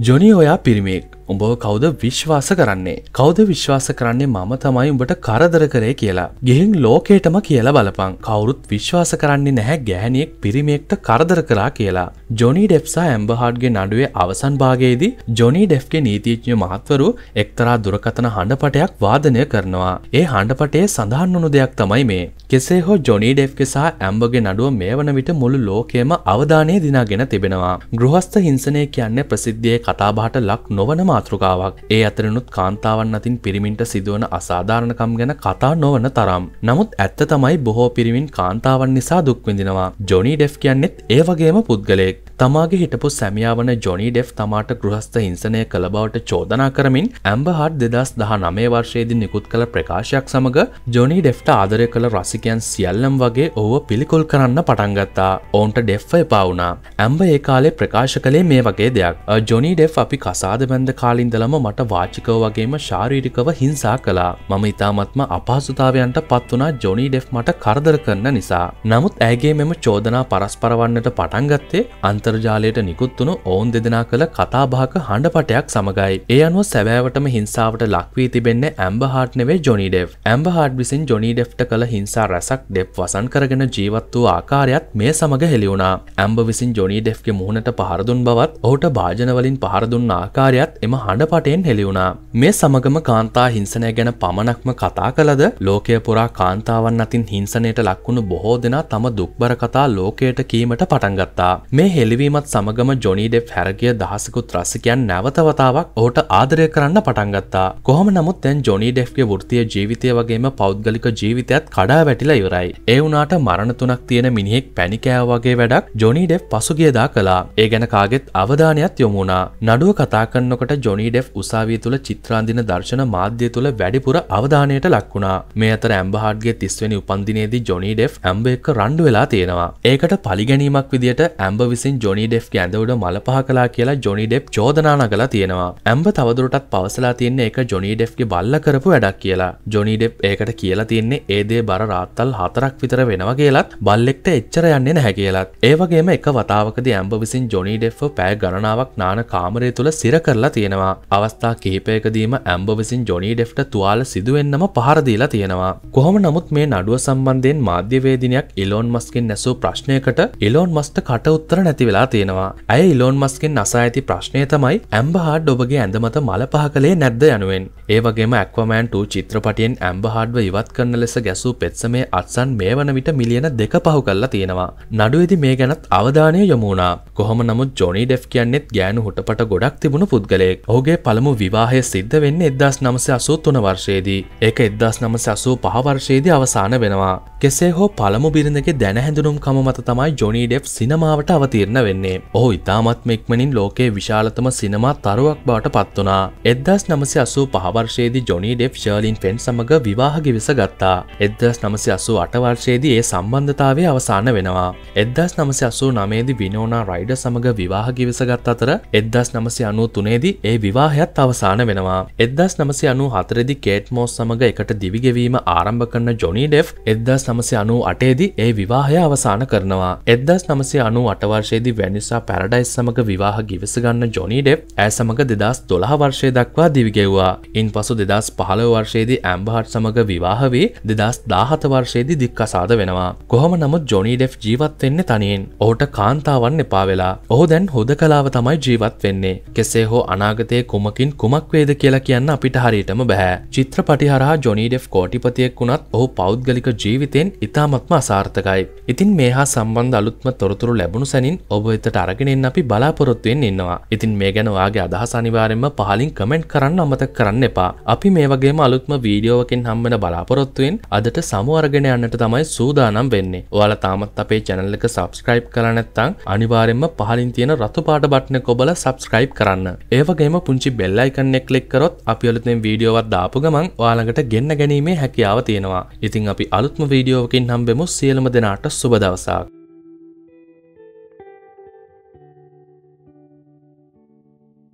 Johnny ඔයා පිරිමියෙක් උඹව කවුද විශ්වාස කරන්නේ කවුද විශ්වාස කරන්නේ මම තමයි උඹට කරදර කරේ කියලා ගිහින් ලෝකේටම කියලා බලපං කවුරුත් විශ්වාස කරන්නේ නැහැ ගැහණියෙක් පිරිමියෙක්ට කරදර කරා කියලා ජොනි ඩෙප්සා ඇම්බහාඩ්ගේ නඩුවේ අවසන් භාගයේදී ජොනි ඩෙෆ්ගේ නීතිඥ මහත්වරු එක්තරා දුරකතන හඬපටයක් වාදනය කරනවා. ඒ හඬපටේ සඳහන් වුණු දෙයක් තමයි මේ. කෙසේ හෝ ජොනි ඩෙෆ්ගේ සහ ඇම්බගේ නඩුව මේ වන විට මුළු ලෝකයේම අවධානය දිනාගෙන තිබෙනවා. ගෘහස්ත හිංසනය කියන්නේ ප්‍රසිද්ධියේ කතාබහට ලක් නොවනම මාතෘකාවක් ඒ අතරනුත් කාන්තාවන් අතින් පිරිමින්ට සිදුවන අසාධාරණකම් ගැන කතා නොවන තරම් නමුත් ඇත්ත තමයි බොහෝ පිරිමින් කාන්තාවන් නිසා දුක්විඳිනවා ජොනි ඩෙෆ් කියන්නෙත් ඒ වගේම පුද්ගලෙක් තමාගේ හිටපු සැමියා වන ජොනි ඩෙෆ් තමාට ගෘහස්ථ හිංසනය කළ බවට චෝදනා කරමින් ඇම්බහට් දෙදස් දහ නමේ වර්ෂයේදි නිකුත් කළ ප්‍රකාශයක් සමඟ ජොනි ඩෙෆ්ට ආදරය කළ රසිකයන් සියල්ලම් වගේ ඔහුව පිළිකොල් කරන්න පටන්ගත්තා ඔවන්ට ඩෙෆ්ව එපාවුණා ඇම්බ ඒ කාලේ ප්‍රකාශ කළේ මේ වගේ දෙයක් ජොනි ඩෙෆ් අපි කසාද බැන්ද කාලින්දලම මට වාචිකව වගේම ශාරීරිකව හිංසා කලා මම ඉතාමත්ම අපහසුතාවයන්ට පත් වනා ජොනි ඩෙෆ් මට කරදර කරන්න නිසා නමුත් ඇගේ මෙම චෝදනා පරස්පරවන්නට පටන්ගත්තේ අන්ත අන්තර්ජාලයට නිකුත්තුුණු ඔවුන් දෙදෙනා කළ කතාභාක හඬ පටයක් සමඟයි. ඒ අනුව සැබෑවටම හිංසාවට ලක්වී තිබෙන්න ඇම්බහාට්නවේ ජොනිඩෙව් ඇම්බහාඩ් විසින් ජොනිඩෙෆ්ට කළ හිංසා රැසක් ඩෙප් වසන් කරගෙන ජීවත් වූ ආකාරයත් මේ සමඟ හෙළිවුණා ඇම්බ විසින් ජොනිඩෙෆ්ගේ මුහුණට පහරදුන් බවත් ඔහුට භාජනවලින් පහරදුන්න ආකාරයත් එම හඬ පටයෙන් හෙළිවුණා. මේ සමගම කාන්තා හිංසනය ගැන පමණක්ම කතා කළද ලෝකය පුරා කාන්තාවන් අතින් හිංසනයට ලක්වුණු බොහෝ දෙනා තම දුක්බර කතා ලෝකයට කීමට පටන්ගත්තා. මේ හෙළි බැරිවීමත් සමගම ජොනිඩෙප් හැරගිය දහසකුත් රසිකයන් නැවතවතාවක් ඔහුට ආදරය කරන්න පටන්ගත්තා කොහම නමුත් තැන් ජොනිඩෙෆ්ගේ වෘතිය ජීවිතය වගේම පෞද්ගලික ජීවිතයත් කඩා වැටිලා ඉවරයි ඒ වුනාට මරණ තුනක් තියෙන මිනිහෙක් පැනිකෑ වගේ වැඩක් ජොනිඩෙප් පසුගියදා කලා ඒ ගැන කාගෙත් අවධානයක් යොමුණා නඩුව කතා කරන්නකට ජොනිඩෙෆ් උසාවිය තුළ චිත්‍රාන්දින දර්ශන මාධ්‍ය තුළ වැඩිපුර අවධානයට ලක්වුණා මේ අතර ඇම්බහාඩ්ගේ තිස්වනි උපන්දිනේදී ජොනිඩෙෆ් ඇම්බ එක රණ්ඩු වෙලා තියෙනවා ඒකට පලිගැනීමක් විදිට ඇම්බ විසින් ජොනි ඩෙප් ඇඳවට මල පහ කලා කියලා ජොනි ඩෙප් චෝදනාන කලා තියෙනවා ඇම්බ තවදුරටත් පවසලා තියන්නේ එක ජොනි ඩෙප්ගේ බල්ල කරපු වැඩක් කියලා ජොනි ඩෙප් ඒකට කියලා තියන්නේ ඒදේ බර රාත්තල් හතරක් විතර වෙනවා කියලත් බල්ලෙක්ට එච්චර යන්නේ නැහැ කියලත් ඒවගේම එක වතාවකද ඇම්බ විසින් ජොනි ඩෙප් පෑ ගණනාවක් නාන කාමරය තුළ සිර කරලා තියෙනවා අවස්ථා කිහිපයකදීම ඇම්බ විසින් ජොනි ඩෙෆ්ට තුවාල සිදුවෙන්නම පහරදීලා තියෙනවා කොහොම නමුත් මේ නඩුව සම්බන්ධයෙන් මාධ්‍යවේදිනයක් ඉලෝන් මස්කින් නැසූ ප්‍රශ්නයකට ඉලෝන් මස්ට කට උත්තර නැතිවෙලා වෙලා තියෙනවා ඇය ඉලෝන් මස්කෙන් අසා ඇති ප්‍රශ්නය තමයි ඇම්බහාඩ් ඔබගේ ඇඳමත මල පහ කළේ නැද්ද යනුවෙන් ඒවගේම ඇක්වමෑන්ටූ චිත්‍රපටියෙන් ඇම්බහාඩ්ව ඉවත් කරන ලෙස ගැසූ පෙත්සමේ අත්සන් මේ වන විට මිලියන දෙක පහු කල්ලා තියෙනවා නඩුවේදි මේ ගැනත් අවධානය යොමුණා කොහොම නමුත් ජොනි ඩෙෆ් කියන්නෙත් ගෑනු හොටපට ගොඩක් තිබුණු පුද්ගලයෙක් ඔහුගේ පළමු විවාහය සිද්ධ වෙන්න එදදාස් නමස අසූ තුන වර්ශයේදී ඒක එදදාස් නමස අසූ පහවර්ශයේදී අවසාන වෙනවා කෙසේ හෝ පළමු බිරිඳගේ දැනහැඳුනුම් කම මත තමයි ජොනි ඩෙප් සිනමාවට අවතීරණ වෙන්නේ. ඔහු ඉතාමත් මෙක්මනින් ලෝකයේ විශාලතම සිනමා තරුවක් බවට පත්වනා. එදස් නමසි අසූ පහවර්ෂයේදි ජොනි ඩෙප් ශර්ලින් පෙන් සමඟ විවාහ ගිවිස ගත්තා. එදස් නමසි අසූ අටවර්ෂයේදී ඒ සම්බන්ධතාවය අවසාන වෙනවා. එදස් නමසි අසූ නමේදි විනෝනා රයිඩ සමඟ විවාහ ගිවිසගත් අතර එදස් නමසි අනු තුනේදී ඒ විවාහයත් අවසාන වෙනවා. එදස් නමසි අනු හතරදි කේට් මෝස් සමඟ එකට දිවිගෙවීම ආරම්භ කරන ජොනි ඩෙෆ් එදස් නමසය අනු අටේදි ඒ විවාහය අවසාන කරනවා එදස් නමසේ අනු අටවර්ශයේදි වැනිසා පැරඩයිස් සමඟ විවාහ ගිවසගන්න ජොනි ඩෙප් ඇ සමඟ දෙදස් දොළහ වර්ෂය දක්වා දිවිගෙව්වා ඉන් පසු දෙදස් පහළ වර්ෂයේදී ඇම්බහට් සමඟ විවාහ වී දෙදස් දාහත වර්ෂයේදි දික්කසාද වෙනවා කොහොම නමුත් ජොනි ඩෙෆ් ජීවත්වෙන්නේ තනියෙන් ඔහුට කාන්තාවන් එපා වෙලා ඔහු දැන් හොද කලාව තමයි ජීවත් වෙන්නේ කෙසේ හෝ අනාගතය කුමකින් කුමක් වේද කියලා කියන්න අපිට හරියටම බැහැ චිත්‍රපටි හරහා ජොනි ඩෙෆ් කෝටිපතියෙක් වුණත් ඔහු පෞද්ගලික ජීවිතය අර්ථයෙන් ඉතාමත්ම අසාර්ථකයි. ඉතින් මේ හා සම්බන්ධ අලුත්ම තොරතුරු ලැබුණු සැනින් ඔබ වෙතට අරගෙනෙන් අපි බලාපොරොත්තුවෙන් ඉන්නවා. ඉතින් මේ ගැන ඔයාගේ අදහස අනිවාර්යෙන්ම පහලින් කමෙන්ට් කරන්න අමතක කරන්න එපා. අපි මේ වගේම අලුත්ම වීඩියෝවකින් හම්බෙන බලාපොරොත්තුවෙන් අදට සමුවර්ගෙන යන්නට තමයි සූදානම් වෙන්නේ. ඔයාලා තාමත් අපේ channel එක subscribe කරලා නැත්නම් අනිවාර්යෙන්ම පහලින් තියෙන රතු පාට බට්න කොබල subscribe කරන්න. ඒවගේම පුංචි බෙල් අයිකන් එක ක්ලික් කරොත් අපි අලුතෙන් වීඩියෝවත් දාපු ගමන් ඔයාලකට ගෙන්න ගැනීමේ හැකියාව තියෙනවා. ඉතින් අපි අලුත්ම වීඩියෝ වීඩියෝකින් හම්බෙමු සියලම දෙනාට සුබ දවසාක්.